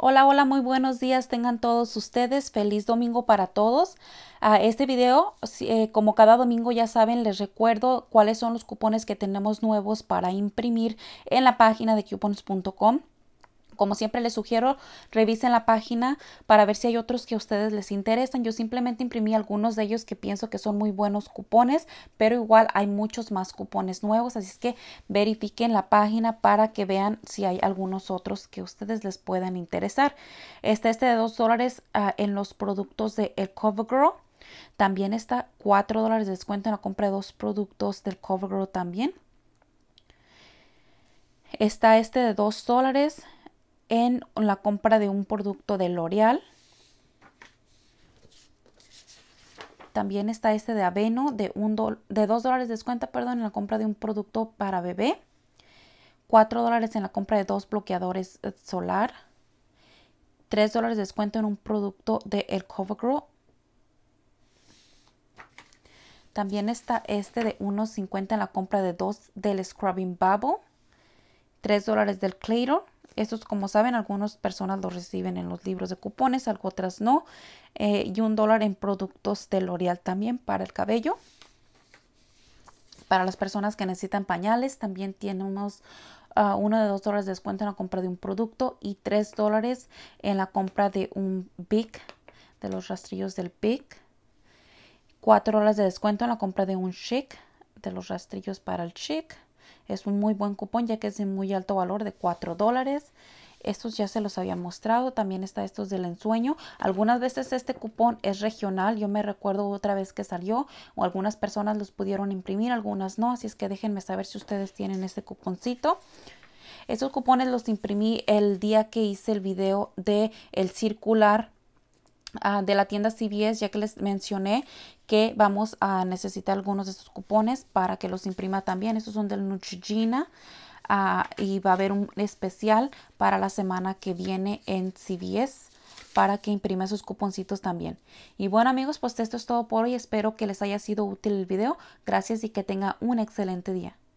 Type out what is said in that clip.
Hola, hola, muy buenos días tengan todos ustedes. Feliz domingo para todos. A ah, este video, eh, como cada domingo ya saben, les recuerdo cuáles son los cupones que tenemos nuevos para imprimir en la página de coupons.com como siempre les sugiero, revisen la página para ver si hay otros que a ustedes les interesan. Yo simplemente imprimí algunos de ellos que pienso que son muy buenos cupones, pero igual hay muchos más cupones nuevos, así es que verifiquen la página para que vean si hay algunos otros que a ustedes les puedan interesar. Está este de 2 dólares ah, en los productos de el CoverGirl. También está 4 dólares de descuento en la compra de dos productos del CoverGirl también. Está este de 2 dólares en la compra de un producto de L'Oreal. También está este de Aveno de, un de 2 dólares de descuento perdón, en la compra de un producto para bebé. 4 dólares en la compra de dos bloqueadores eh, solar. 3 dólares de descuento en un producto de El Covergirl. También está este de 1.50 en la compra de dos del Scrubbing Bubble. 3 dólares del Clayton. Estos, como saben, algunas personas los reciben en los libros de cupones, otras no. Eh, y un dólar en productos de L'Oreal también para el cabello. Para las personas que necesitan pañales, también tenemos ah, uno de dos dólares de descuento en la compra de un producto y tres dólares en la compra de un BIC, de los rastrillos del BIC. Cuatro dólares de descuento en la compra de un chic, de los rastrillos para el chic. Es un muy buen cupón ya que es de muy alto valor de 4 dólares. Estos ya se los había mostrado. También está estos del ensueño. Algunas veces este cupón es regional. Yo me recuerdo otra vez que salió o algunas personas los pudieron imprimir, algunas no. Así es que déjenme saber si ustedes tienen este cuponcito. Estos cupones los imprimí el día que hice el video de el circular Ah, de la tienda CBS, ya que les mencioné que vamos a necesitar algunos de estos cupones para que los imprima también. Estos son del Neutrogena ah, y va a haber un especial para la semana que viene en CBS para que imprima esos cuponcitos también. Y bueno amigos, pues esto es todo por hoy. Espero que les haya sido útil el video. Gracias y que tenga un excelente día.